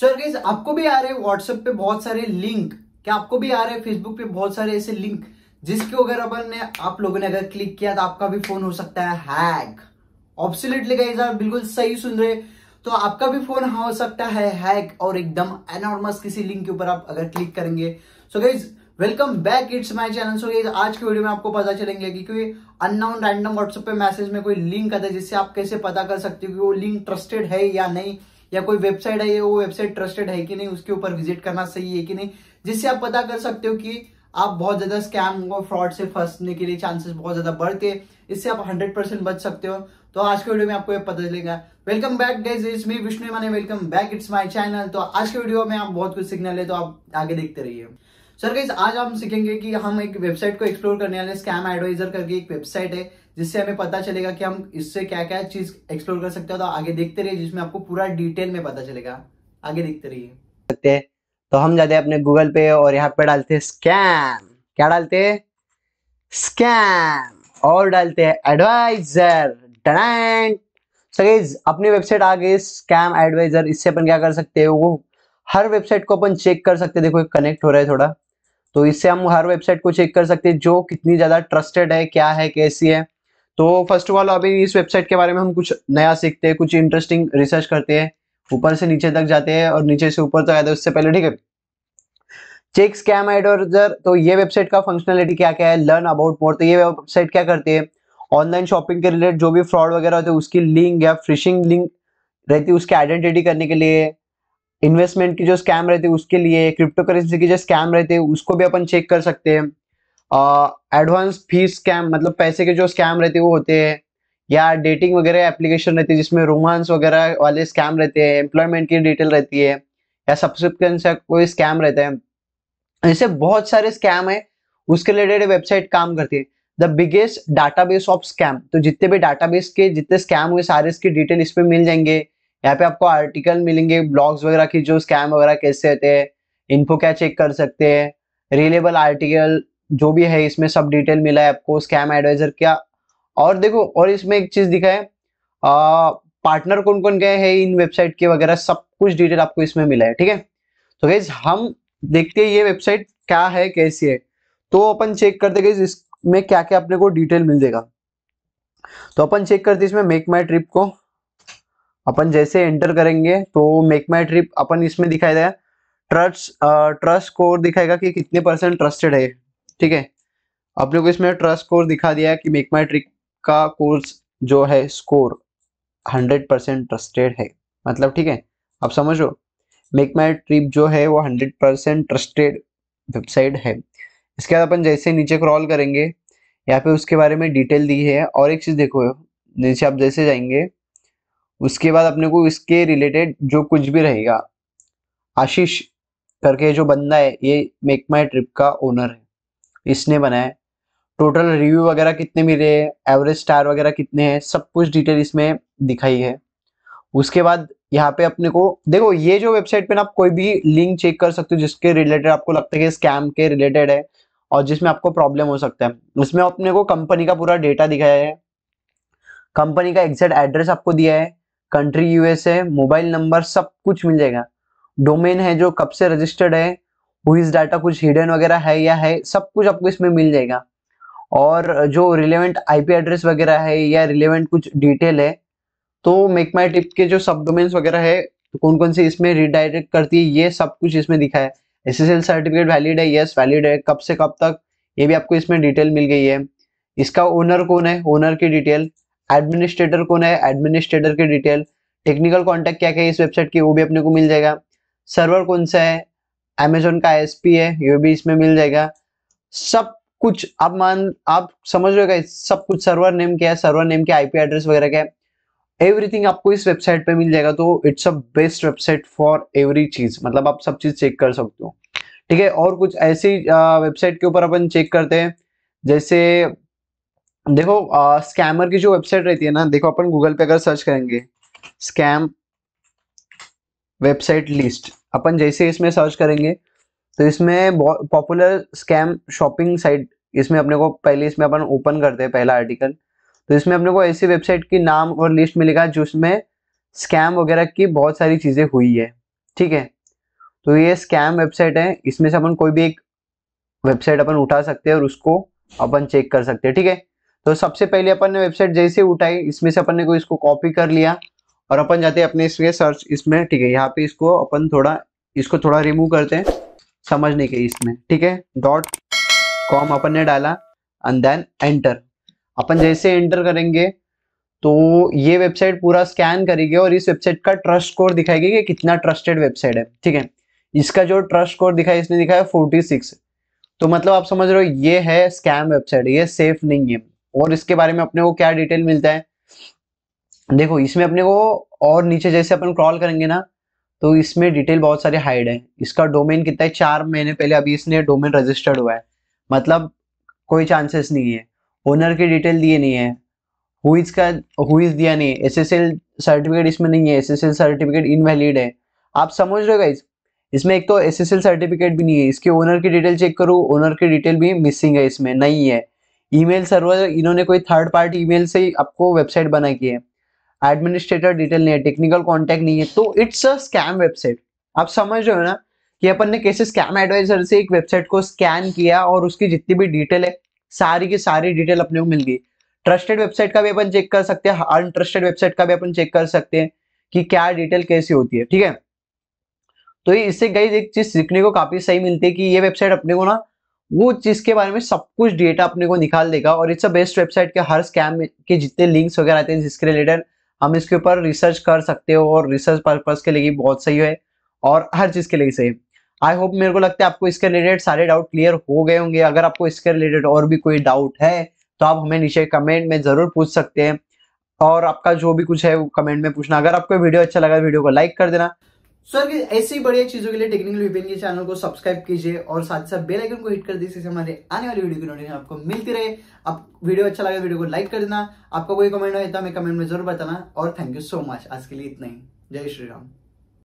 sir guys आपको भी आ रहे हैं व्हाट्सएप पे बहुत सारे लिंक क्या आपको भी आ रहे हैं फेसबुक पे बहुत सारे ऐसे लिंक जिसके अगर अपन ने आप लोगों ने अगर क्लिक किया तो आपका भी फोन हो सकता है हैक ऑब्सोलेटली गाइज आप बिल्कुल सही सुन रहे तो आपका भी फोन हाँ हो सकता है हैक और एकदम एनॉर्मस किसी लिंक के ऊपर आप अगर क्लिक करेंगे so guys welcome back it's my channel so guys आज के वीडियो में आपको पता चलेंगे कि कोई अननोन रैंडम व्हाट्सएप पे मैसेज में कोई लिंक आता है जिससे आप कैसे पता कर सकते हो कि वो लिंक ट्रस्टेड है या नहीं या कोई वेबसाइट है वो वेबसाइट ट्रस्टेड है कि नहीं उसके ऊपर विजिट करना सही है कि नहीं जिससे आप पता कर सकते हो कि आप बहुत ज्यादा स्कैम को फ्रॉड से फंसने के लिए चांसेस बहुत ज्यादा बढ़ते हैं इससे आप 100 परसेंट बच सकते हो तो आज के वीडियो में आपको ये पता चलेगा welcome back this is me Vishnu Mane welcome back it's my channel तो आज के वीडियो में आप बहुत कुछ सीखने वाले तो आप आगे देखते रहिए सर गाइज आज हम सीखेंगे कि हम एक वेबसाइट को एक्सप्लोर करने वाले स्कैम एडवाइजर करके एक वेबसाइट है जिससे हमें पता चलेगा कि हम इससे क्या क्या चीज एक्सप्लोर कर सकते हो तो आगे देखते रहिए जिसमें आपको पूरा डिटेल में पता चलेगा आगे देखते रहिए सकते तो हम जाते हैं अपने गूगल पे और यहाँ पे डालते हैं स्कैम क्या डालते हैं स्कैम और डालते हैं एडवाइजर सके अपनी वेबसाइट आ गई स्कैम एडवाइजर इससे अपन क्या कर सकते हैं वो हर वेबसाइट को अपन चेक कर सकते देखो कनेक्ट हो रहा है थोड़ा तो इससे हम हर वेबसाइट को चेक कर सकते हैं जो कितनी ज़्यादा ट्रस्टेड है क्या है कैसी है तो फर्स्ट ऑफ ऑल अभी इस वेबसाइट के बारे में हम कुछ नया सीखते हैं कुछ इंटरेस्टिंग रिसर्च करते हैं ऊपर से नीचे तक जाते हैं और नीचे से ऊपर तक आते हैं उससे पहले ठीक है चेक स्कैम एडवर्जर तो ये वेबसाइट का फंक्शनलिटी क्या क्या है लर्न अबाउट मोर तो ये वेबसाइट क्या करती है ऑनलाइन शॉपिंग के रिलेटेड जो भी फ्रॉड वगैरह होते हैं उसकी लिंक या फिशिंग लिंक रहती है उसकी आइडेंटिटी करने के लिए इन्वेस्टमेंट की जो स्कैम रहती है उसके लिए क्रिप्टो करेंसी की जो स्कैम रहते हैं उसको भी अपन चेक कर सकते हैं एडवांस फीस स्कैम मतलब पैसे के जो स्कैम रहते वो होते हैं या डेटिंग वगैरह एप्लीकेशन रहती है जिसमें रोमांस वगैरह वाले स्कैम रहते हैं एम्प्लॉयमेंट की डिटेल रहती है या सब्सक्रिप्शन का कोई स्कैम रहता है ऐसे बहुत सारे स्कैम है उसके रिलेटेड वेबसाइट काम करती है the biggest database of scam तो जितने भी डाटा बेस के जितने स्कैम हुए सारे इसकी डिटेल इसमें मिल जाएंगे यहाँ पे आपको आर्टिकल मिलेंगे ब्लॉग्स वगैरह की जो स्कैम वगैरह कैसे होते हैं इनको क्या चेक कर सकते हैं रिलेबल आर्टिकल जो भी है इसमें सब डिटेल मिला है आपको स्कैम एडवाइजर क्या और देखो और इसमें एक चीज दिखा है आ, पार्टनर कौन कौन गए हैं इन वेबसाइट के वगैरह सब कुछ डिटेल आपको इसमें मिला है ठीक है तो गैस हम देखते हैं ये वेबसाइट क्या है कैसी है तो अपन चेक करते गए इसमें क्या क्या अपने को डिटेल मिल जाएगा तो अपन चेक करते इसमें मेक माई ट्रिप को अपन जैसे एंटर करेंगे तो मेक माई ट्रिप अपन इसमें दिखाई दे ट्रस्ट ट्रस्ट स्कोर दिखाएगा कि कितने परसेंट ट्रस्टेड है ठीक है अपने को इसमें ट्रस्ट स्कोर दिखा दिया है कि मेक माई ट्रिक का कोर्स जो है स्कोर हंड्रेड परसेंट ट्रस्टेड है मतलब ठीक है आप समझो मेक माई ट्रिप जो है वो हंड्रेड परसेंट ट्रस्टेड वेबसाइट है इसके बाद अपन जैसे नीचे क्रॉल करेंगे यहाँ पे उसके बारे में डिटेल दी है और एक चीज़ देखो नीचे आप जैसे जाएंगे उसके बाद अपने को इसके रिलेटेड जो कुछ भी रहेगा आशीष करके जो बंदा है ये मेक माई ट्रिप का ओनर है इसने बनाया टोटल रिव्यू वगैरह कितने मिले एवरेज स्टार वगैरह कितने हैं सब कुछ डिटेल इसमें दिखाई है उसके बाद यहाँ पे अपने को देखो ये जो वेबसाइट पे ना आप कोई भी लिंक चेक कर सकते हो जिसके रिलेटेड आपको लगता है कि स्कैम के रिलेटेड है और जिसमें आपको प्रॉब्लम हो सकता है इसमें अपने को कंपनी का पूरा डेटा दिखाया है कंपनी का एग्जैक्ट एड्रेस आपको दिया है कंट्री यूएस है मोबाइल नंबर सब कुछ मिल जाएगा डोमेन है जो कब से रजिस्टर्ड है हुईज डाटा कुछ हिडन वगैरह है या है सब कुछ आपको इसमें मिल जाएगा और जो रिलेवेंट आईपी एड्रेस वगैरह है या रिलेवेंट कुछ डिटेल है तो मेक माई टिप के जो सब डोमेन्स वगैरह है तो कौन कौन से इसमें रिडायरेक्ट करती है ये सब कुछ इसमें दिखा है S S L certificate valid है यस वैलिड है कब से कब तक ये भी आपको इसमें डिटेल मिल गई है इसका ओनर कौन है ओनर की डिटेल एडमिनिस्ट्रेटर कौन है एडमिनिस्ट्रेटर की डिटेल टेक्निकल कॉन्टेक्ट क्या क्या है इस वेबसाइट की वो भी अपने को मिल जाएगा सर्वर कौन सा है अमेजोन का एस है ये भी इसमें मिल जाएगा सब कुछ आप मान आप समझ रहे हो सब कुछ सर्वर नेम क्या है सर्वर नेम के आईपी एड्रेस वगैरह क्या है एवरीथिंग आपको इस वेबसाइट पे मिल जाएगा तो it's a best website for every चीज मतलब आप सब चीज चेक कर सकते हो ठीक है और कुछ ऐसी वेबसाइट के ऊपर अपन चेक करते हैं जैसे देखो आ, स्कैमर की जो वेबसाइट रहती है ना देखो अपन गूगल पे अगर सर्च करेंगे स्कैम वेबसाइट लिस्ट अपन जैसे इसमें सर्च करेंगे तो इसमें पॉपुलर स्कैम शॉपिंग साइट इसमें अपने को पहले इसमें अपन ओपन करते हैं पहला आर्टिकल तो इसमें अपने को ऐसी वेबसाइट की नाम और लिस्ट मिलेगा जिसमें स्कैम वगैरह की बहुत सारी चीज़ें हुई है ठीक है तो ये स्कैम वेबसाइट है इसमें से अपन कोई भी एक वेबसाइट अपन उठा सकते हैं और उसको अपन चेक कर सकते हैं ठीक है तो सबसे पहले अपन ने वेबसाइट जैसे उठाई इसमें से अपन ने कोई इसको कॉपी कर लिया और अपन जाते हैं अपने इसमें सर्च इसमें ठीक है यहाँ पे इसको अपन थोड़ा इसको थोड़ा रिमूव करते हैं समझने के इसमें ठीक है डॉट कॉम अपन ने डाला एंड देन एंटर अपन जैसे एंटर करेंगे तो ये वेबसाइट पूरा स्कैन करेगी और इस वेबसाइट का ट्रस्ट स्कोर दिखाएगी कि कितना ट्रस्टेड वेबसाइट है ठीक है इसका जो ट्रस्ट स्कोर दिखाया इसने दिखाया फोर्टी सिक्स तो मतलब आप समझ रहे हो ये है स्कैम वेबसाइट ये सेफ नहीं है और इसके बारे में अपने को क्या डिटेल मिलता है देखो इसमें अपने को और नीचे जैसे अपन क्रॉल करेंगे ना तो इसमें डिटेल बहुत सारे हाइड है इसका डोमेन कितना है चार महीने पहले अभी इसने डोमेन रजिस्टर्ड हुआ है मतलब कोई चांसेस नहीं है ओनर की डिटेल दिए नहीं है हुईज का हुईज दिया नहीं है एस सर्टिफिकेट इसमें नहीं है एस सर्टिफिकेट इनवैलिड है आप समझ रहे हो गाइज इसमें एक तो एस सर्टिफिकेट भी नहीं है इसके ओनर की डिटेल चेक करूँ ओनर की डिटेल भी मिसिंग है इसमें नहीं है ईमेल सर्वर इन्होंने कोई थर्ड पार्टी ईमेल से आपको वेबसाइट बना की है एडमिनिस्ट्रेटर डिटेल नहीं है टेक्निकल कॉन्टेक्ट नहीं है तो इट्स अ स्कैम वेबसाइट आप समझ रहे हो ना कि अपन ने कैसे स्कैम एडवाइजर से एक वेबसाइट को स्कैन किया और उसकी जितनी भी डिटेल है सारी की सारी डिटेल अपने को मिल गई ट्रस्टेड वेबसाइट का भी अपन चेक कर सकते हैं अनट्रस्टेड वेबसाइट का भी अपन चेक कर सकते हैं कि क्या डिटेल कैसी होती है ठीक है तो ये इससे गई एक चीज सीखने को काफी सही मिलती है कि ये वेबसाइट अपने को ना वो चीज के बारे में सब कुछ डेटा अपने को निकाल देगा और इट्स अ बेस्ट वेबसाइट के हर स्कैम के जितने लिंक्स वगैरह आते हैं जिसके रिलेटेड हम इसके ऊपर रिसर्च कर सकते हो और रिसर्च पर्पज के लिए बहुत सही है और हर चीज़ के लिए सही है आई होप मेरे को लगता है आपको इसके रिलेटेड सारे डाउट क्लियर हो गए होंगे अगर आपको इसके रिलेटेड और भी कोई डाउट है तो आप हमें नीचे कमेंट में ज़रूर पूछ सकते हैं और आपका जो भी कुछ है वो कमेंट में पूछना अगर आपको वीडियो अच्छा लगा वीडियो को लाइक कर देना सर so, ऐसी बढ़िया चीजों के लिए टेक्निकल विपिन के चैनल को सब्सक्राइब कीजिए और साथ साथ बेल आइकन को हिट कर दीजिए जिससे हमारे आने वाली वीडियो की नोटिफिकेशन आपको मिलती रहे आप वीडियो अच्छा लगा वीडियो को लाइक कर देना आपका कोई कमेंट हो तो हमें कमेंट में जरूर बताना और थैंक यू सो मच आज के लिए इतना ही जय श्री राम